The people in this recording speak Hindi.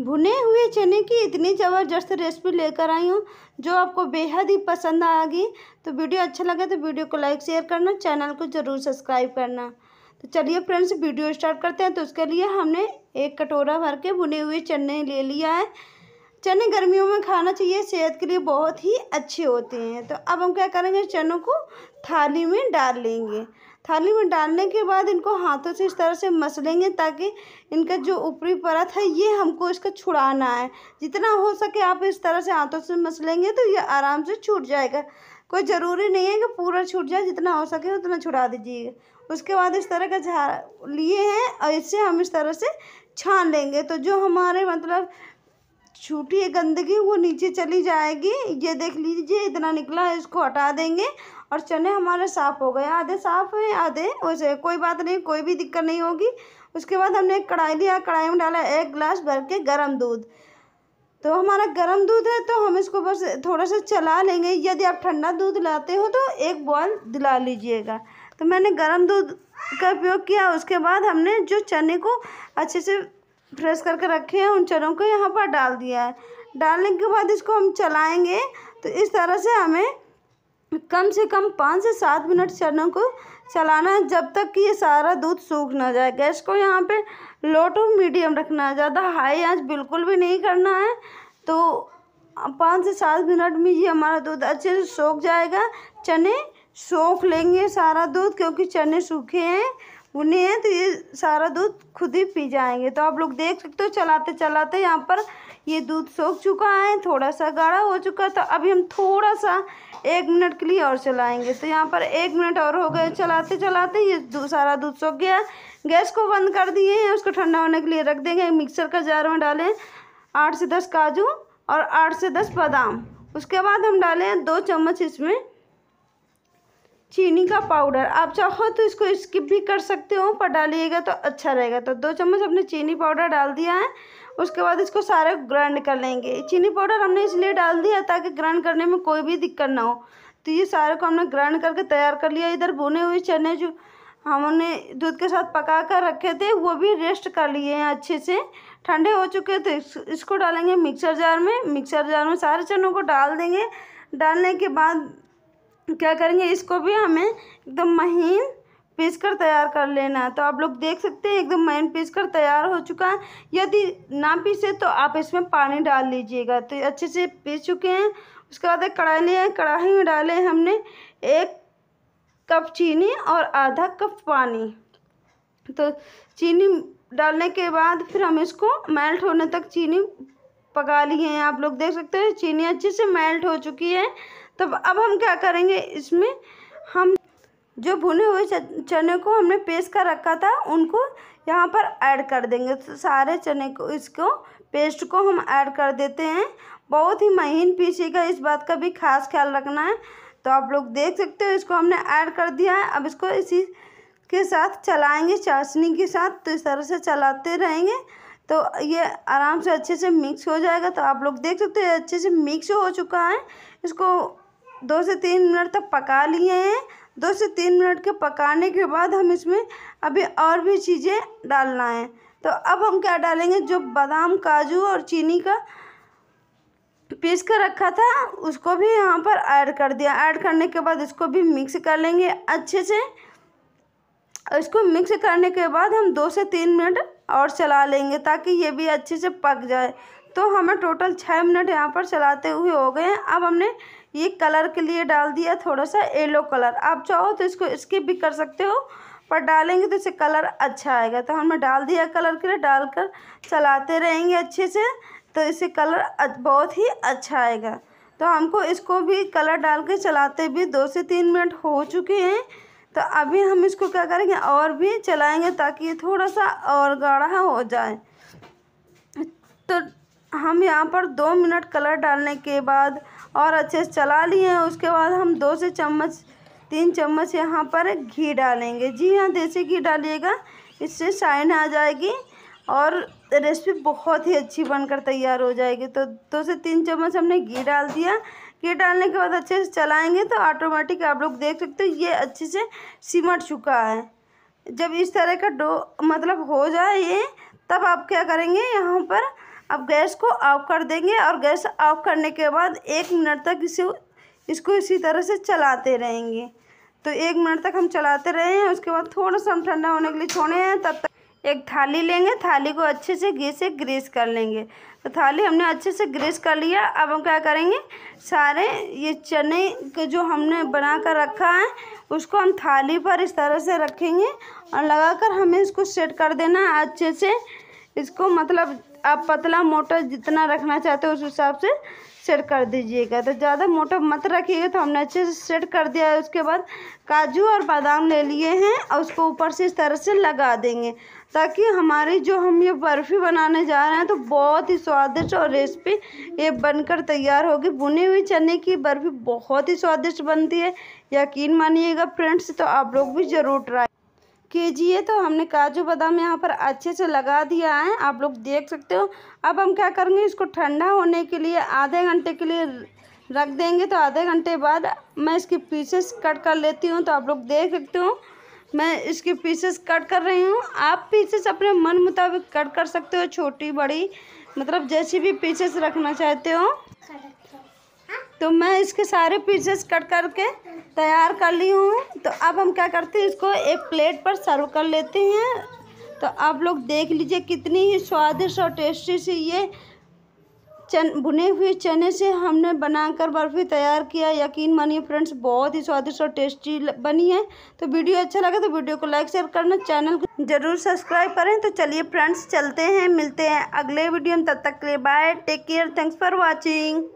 भुने हुए चने की इतनी ज़बरदस्त रेसिपी लेकर आई हूँ जो आपको बेहद ही पसंद आएगी तो वीडियो अच्छा लगे तो वीडियो को लाइक शेयर करना चैनल को ज़रूर सब्सक्राइब करना तो चलिए फ्रेंड्स वीडियो स्टार्ट करते हैं तो उसके लिए हमने एक कटोरा भर के भुने हुए चने ले लिया है चने गर्मियों में खाना चाहिए सेहत के लिए बहुत ही अच्छे होते हैं तो अब हम क्या करेंगे चनों को थाली में डाल लेंगे थाली में डालने के बाद इनको हाथों से इस तरह से मसलेंगे ताकि इनका जो ऊपरी परत है ये हमको इसका छुड़ाना है जितना हो सके आप इस तरह से हाथों से मसलेंगे तो ये आराम से छूट जाएगा कोई ज़रूरी नहीं है कि पूरा छूट जाए जितना हो सके उतना छुड़ा दीजिएगा उसके बाद इस तरह का झा लिए हैं और इससे हम इस तरह से छान लेंगे तो जो हमारे मतलब छूटी है गंदगी वो नीचे चली जाएगी ये देख लीजिए इतना निकला है इसको हटा देंगे और चने हमारे साफ़ हो गए आधे साफ़ हैं आधे वैसे कोई बात नहीं कोई भी दिक्कत नहीं होगी उसके बाद हमने एक कढ़ाई लिया कढ़ाई में डाला एक गिलास भर के गर्म दूध तो हमारा गर्म दूध है तो हम इसको बस थोड़ा सा चला लेंगे यदि आप ठंडा दूध लाते हो तो एक बॉयल दिला लीजिएगा तो मैंने गर्म दूध का उपयोग किया उसके बाद हमने जो चने को अच्छे से फ्रेश करके रखे हैं उन चनों को यहाँ पर डाल दिया है डालने के बाद इसको हम चलाएंगे तो इस तरह से हमें कम से कम पाँच से सात मिनट चनों को चलाना है जब तक कि ये सारा दूध सूख ना जाए गैस को यहाँ पे लो टू मीडियम रखना है ज़्यादा हाई आंच बिल्कुल भी नहीं करना है तो पाँच से सात मिनट में ये हमारा दूध अच्छे से सूख जाएगा चने सूख लेंगे सारा दूध क्योंकि चने सूखे हैं नहीं है तो ये सारा दूध खुद ही पी जाएंगे तो आप लोग देख सकते हो चलाते चलाते यहाँ पर ये दूध सोख चुका है थोड़ा सा गाढ़ा हो चुका है तो अभी हम थोड़ा सा एक मिनट के लिए और चलाएंगे तो यहाँ पर एक मिनट और हो गए चलाते चलाते ये दू, सारा दूध सोख गया गैस को बंद कर दिए हैं उसको ठंडा होने के लिए रख देंगे मिक्सर का जार में डालें आठ से दस काजू और आठ से दस बादाम उसके बाद हम डालें दो चम्मच इसमें चीनी का पाउडर आप चाहो तो इसको स्किप भी कर सकते हो पर डालिएगा तो अच्छा रहेगा तो दो चम्मच हमने चीनी पाउडर डाल दिया है उसके बाद इसको सारे ग्राइंड कर लेंगे चीनी पाउडर हमने इसलिए डाल दिया ताकि ग्राइंड करने में कोई भी दिक्कत ना हो तो ये सारे को हमने ग्राइंड करके तैयार कर लिया इधर भुने हुए चने जो हमने दूध के साथ पका कर रखे थे वो भी रेस्ट कर लिए हैं अच्छे से ठंडे हो चुके थे इसको डालेंगे मिक्सर जार में मिक्सर जार में सारे चनों को डाल देंगे डालने के बाद क्या करेंगे इसको भी हमें एकदम महीन पीस कर तैयार कर लेना तो आप लोग देख सकते हैं एकदम महीन पीस कर तैयार हो चुका है यदि ना पीसे तो आप इसमें पानी डाल लीजिएगा तो अच्छे से पीस चुके हैं उसके बाद एक कढ़ाई लिया कढ़ाई में डाले हमने एक कप चीनी और आधा कप पानी तो चीनी डालने के बाद फिर हम इसको मेल्ट होने तक चीनी पका लिए हैं आप लोग देख सकते हैं चीनी अच्छे से मेल्ट हो चुकी है तो अब हम क्या करेंगे इसमें हम जो भुने हुए चने को हमने पेस्ट कर रखा था उनको यहाँ पर ऐड कर देंगे तो सारे चने को इसको पेस्ट को हम ऐड कर देते हैं बहुत ही महीन पीसेगा इस बात का भी खास ख्याल रखना है तो आप लोग देख सकते हो इसको हमने ऐड कर दिया है अब इसको इसी के साथ चलाएंगे चाशनी के साथ तो इस तरह से चलाते रहेंगे तो ये आराम से अच्छे से मिक्स हो जाएगा तो आप लोग देख सकते हो अच्छे से मिक्स हो चुका है इसको दो से तीन मिनट तक पका लिए हैं दो से तीन मिनट के पकाने के बाद हम इसमें अभी और भी चीज़ें डालना है तो अब हम क्या डालेंगे जो बादाम काजू और चीनी का पीस कर रखा था उसको भी यहाँ पर ऐड कर दिया ऐड करने के बाद इसको भी मिक्स कर लेंगे अच्छे से इसको मिक्स करने के बाद हम दो से तीन मिनट और चला लेंगे ताकि ये भी अच्छे से पक जाए तो हमें टोटल छः मिनट यहाँ पर चलाते हुए हो गए हैं अब हमने ये कलर के लिए डाल दिया थोड़ा सा येलो कलर आप चाहो तो इसको स्किप भी कर सकते हो पर डालेंगे तो इसे कलर अच्छा आएगा तो हमने डाल दिया कलर के लिए डालकर चलाते रहेंगे अच्छे से तो इसे कलर बहुत ही अच्छा आएगा तो हमको इसको भी कलर डाल के चलाते भी दो से तीन मिनट हो चुके हैं तो अभी हम इसको क्या करेंगे और भी चलाएंगे ताकि ये थोड़ा सा और गाढ़ा हो जाए तो हम यहाँ पर दो मिनट कलर डालने के बाद और अच्छे से चला लिए हैं उसके बाद हम दो से चम्मच तीन चम्मच यहाँ पर घी डालेंगे जी हाँ देसी घी डालिएगा इससे शाइन आ जाएगी और रेसिपी बहुत ही अच्छी बनकर तैयार हो जाएगी तो दो से तीन चम्मच हमने घी डाल दिया घी डालने के बाद अच्छे से चलाएंगे तो ऑटोमेटिक आप लोग देख सकते हो ये अच्छे से सिमट चुका है जब इस तरह का डो मतलब हो जाए ये तब आप क्या करेंगे यहाँ पर अब गैस को ऑफ कर देंगे और गैस ऑफ करने के बाद एक मिनट तक इसे इसको इसी तरह से चलाते रहेंगे तो एक मिनट तक हम चलाते रहे हैं उसके बाद थोड़ा सा हम ठंडा होने के लिए छोड़े हैं तब तक एक थाली लेंगे थाली को अच्छे से घी से ग्रीस कर लेंगे तो थाली हमने अच्छे से ग्रीस कर लिया अब हम क्या करेंगे सारे ये चने के जो हमने बना कर रखा है उसको हम थाली पर इस तरह से रखेंगे और लगाकर हमें इसको सेट कर देना है अच्छे से इसको मतलब आप पतला मोटा जितना रखना चाहते हो उस हिसाब से सेट कर दीजिएगा तो ज़्यादा मोटा मत रखिएगा तो हमने अच्छे से सेट कर दिया है उसके बाद काजू और बादाम ले लिए हैं और उसको ऊपर से इस तरह से लगा देंगे ताकि हमारी जो हम ये बर्फ़ी बनाने जा रहे हैं तो बहुत ही स्वादिष्ट और रेसिपी ये बनकर तैयार होगी बुनी हुई चने की बर्फ़ी बहुत ही स्वादिष्ट बनती है यकीन मानिएगा फ्रेंड्स तो आप लोग भी ज़रूर ट्राई कीजिए तो हमने काजू बादाम यहाँ पर अच्छे से लगा दिया है आप लोग देख सकते हो अब हम क्या करेंगे इसको ठंडा होने के लिए आधे घंटे के लिए रख देंगे तो आधे घंटे बाद मैं इसके पीसेस कट कर लेती हूँ तो आप लोग देख सकते हो मैं इसके पीसेस कट कर रही हूँ आप पीसेस अपने मन मुताबिक कट कर सकते हो छोटी बड़ी मतलब जैसी भी पीसेस रखना चाहते हो तो मैं इसके सारे पीसेस कट करके तैयार कर ली हूँ तो अब हम क्या करते हैं इसको एक प्लेट पर सर्व कर लेते हैं तो आप लोग देख लीजिए कितनी ही स्वादिष्ट और टेस्टी सी ये चन बुने हुए चने से हमने बनाकर बर्फ़ी तैयार किया यकीन मानिए फ्रेंड्स बहुत ही स्वादिष्ट और टेस्टी बनी है तो वीडियो अच्छा लगा तो वीडियो को लाइक शेयर करना चैनल को ज़रूर सब्सक्राइब करें तो चलिए फ्रेंड्स चलते हैं मिलते हैं अगले वीडियो में तब तक के लिए bye take care thanks for watching